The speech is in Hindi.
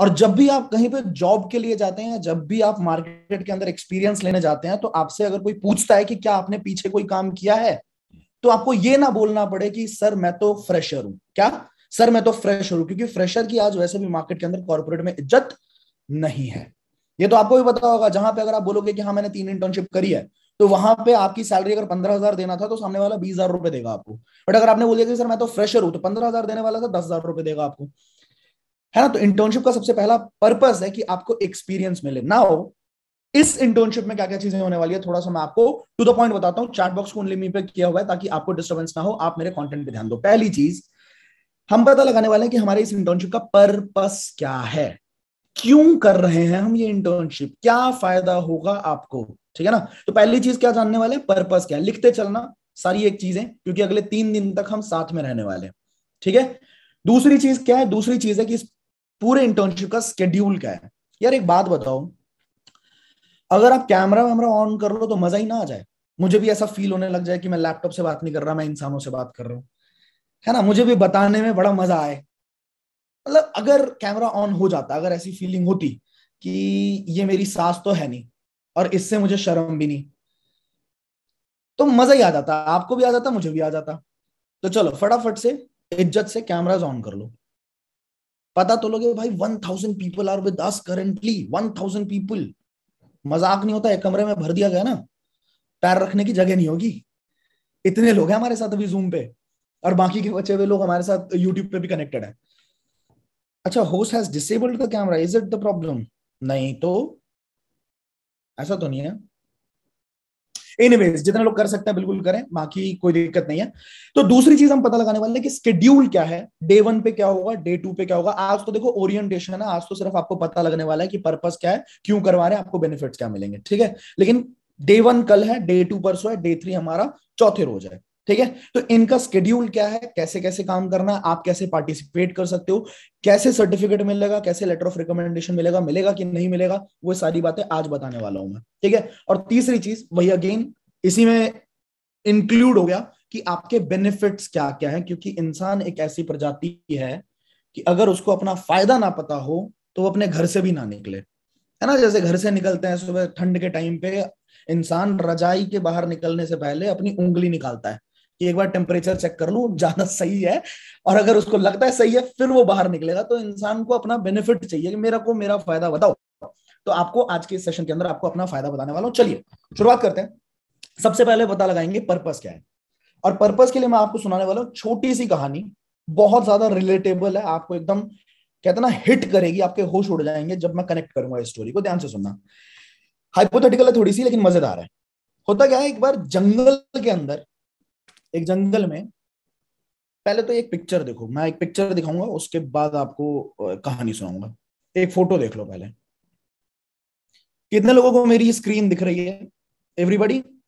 और जब भी आप कहीं पे जॉब के लिए जाते हैं जब भी आप मार्केट के अंदर एक्सपीरियंस लेने जाते हैं तो आपसे अगर कोई पूछता है कि क्या आपने पीछे कोई काम किया है तो आपको ये ना बोलना पड़े कि सर मैं तो फ्रेशर हूं क्या सर मैं तो फ्रेशर हूं क्योंकि फ्रेशर की आज वैसे भी मार्केट के अंदर कॉर्पोरेट में इज्जत नहीं है ये तो आपको भी पता होगा जहां पे अगर आप बोलोगे कि हाँ मैंने तीन इंटर्नशिप करी है तो वहां पे आपकी सैलरी अगर पंद्रह हजार देना था तो सामने वाला बीस हजार रुपए देगा आपको बट अगर आपने बोल दिया कि सर मैं तो फ्रेशर हूं तो पंद्रह हजार देने वाला था दस हजार रुपए देगा आपको है ना तो इंटर्नशिप का सबसे पहला पर्पस है कि आपको एक्सपीरियंस मिले नाउ इस इंटर्नशिप में क्या क्या चीजें होने वाली है थोड़ा सा मैं आपको टू द पॉइंट बताता हूं चैट बॉक्स को ओनली मी पे किया हुआ है ताकि आपको डिस्टर्बेंस ना हो आप मेरे कंटेंट पे ध्यान दो पहली चीज हम पता लगाने वाले हैं कि हमारे इस इंटर्नशिप का पर्पस क्या है क्यों कर रहे हैं हम ये इंटर्नशिप क्या फायदा होगा आपको ठीक है ना तो पहली चीज क्या जानने वाले हैं पर्पस क्या है लिखते चलना सारी एक चीज है क्योंकि अगले तीन दिन तक हम साथ में रहने वाले हैं ठीक है दूसरी चीज क्या है दूसरी चीज है कि इस पूरे इंटर्नशिप का स्केड्यूल क्या है यार एक बात बताओ अगर आप कैमरा वैमरा ऑन कर लो तो मजा ही ना आ जाए मुझे भी ऐसा फील होने लग जाए कि मैं लैपटॉप से बात नहीं कर रहा मैं इंसानों से बात कर रहा हूँ है ना मुझे भी बताने में बड़ा मजा आए मतलब अगर कैमरा ऑन हो जाता अगर ऐसी फीलिंग होती कि ये मेरी सास तो है नहीं और इससे मुझे शर्म भी नहीं तो मजा ही आ जाता आपको भी आ जाता मुझे भी आ जाता तो चलो फटाफट से इज्जत से कैमराज ऑन कर लो पता तो लोगे भाई one thousand people are with us currently one thousand people मजाक नहीं होता एक कमरे में भर दिया गया ना पैर रखने की जगह नहीं होगी इतने लोग हैं हमारे साथ अभी जूम पे और बाकी के बचे हुए लोग हमारे साथ यूट्यूब पे भी कनेक्टेड है अच्छा host has disabled the camera is it the problem नहीं तो ऐसा तो नहीं है एनीवेज जितना लोग कर सकते हैं बिल्कुल करें बाकी कोई दिक्कत नहीं है तो दूसरी चीज हम पता लगाने वाले हैं कि स्केड्यूल क्या है डे वन पे क्या होगा डे टू पे क्या होगा आज तो देखो ओरिएंटेशन है आज तो सिर्फ आपको पता लगने वाला है कि पर्पज क्या है क्यों करवा रहे हैं आपको बेनिफिट क्या मिलेंगे ठीक है लेकिन डे वन कल है डे टू परसों है डे थ्री हमारा चौथे रोज है ठीक है तो इनका स्केड्यूल क्या है कैसे कैसे काम करना है आप कैसे पार्टिसिपेट कर सकते हो कैसे सर्टिफिकेट मिलेगा कैसे लेटर ऑफ रिकमेंडेशन मिलेगा मिलेगा कि नहीं मिलेगा वो सारी बातें आज बताने वाला हूं मैं ठीक है और तीसरी चीज वही अगेन इसी में इंक्लूड हो गया कि आपके बेनिफिट्स क्या क्या है क्योंकि इंसान एक ऐसी प्रजाति है कि अगर उसको अपना फायदा ना पता हो तो वो अपने घर से भी ना निकले है ना जैसे घर से निकलते हैं सुबह ठंड के टाइम पे इंसान रजाई के बाहर निकलने से पहले अपनी उंगली निकालता है कि एक बार टेम्परेचर चेक कर लू ज्यादा सही है और अगर उसको लगता है सही है फिर वो बाहर निकलेगा तो इंसान को अपना बेनिफिट चाहिए कि मेरा को मेरा फायदा बताओ तो आपको आज के सेशन के अंदर आपको अपना फायदा बताने वाला हूँ चलिए शुरुआत करते हैं सबसे पहले पता लगाएंगे पर्पज क्या है और पर्पज के लिए मैं आपको सुनाने वाला हूँ छोटी सी कहानी बहुत ज्यादा रिलेटेबल है आपको एकदम कहते ना हिट करेगी आपके होश उड़ जाएंगे जब मैं कनेक्ट करूंगा इस स्टोरी को ध्यान से सुनना हाइपोथेटिकल है थोड़ी सी लेकिन मजेदार है होता क्या है एक बार जंगल के अंदर एक जंगल में पहले तो एक पिक्चर देखो मैं एक पिक्चर दिखाऊंगा उसके बाद आपको कहानी सुनाऊंगा एक फोटो देख लो पहले कितने लोगों को मेरी स्क्रीन दिख रही है एवरीबडी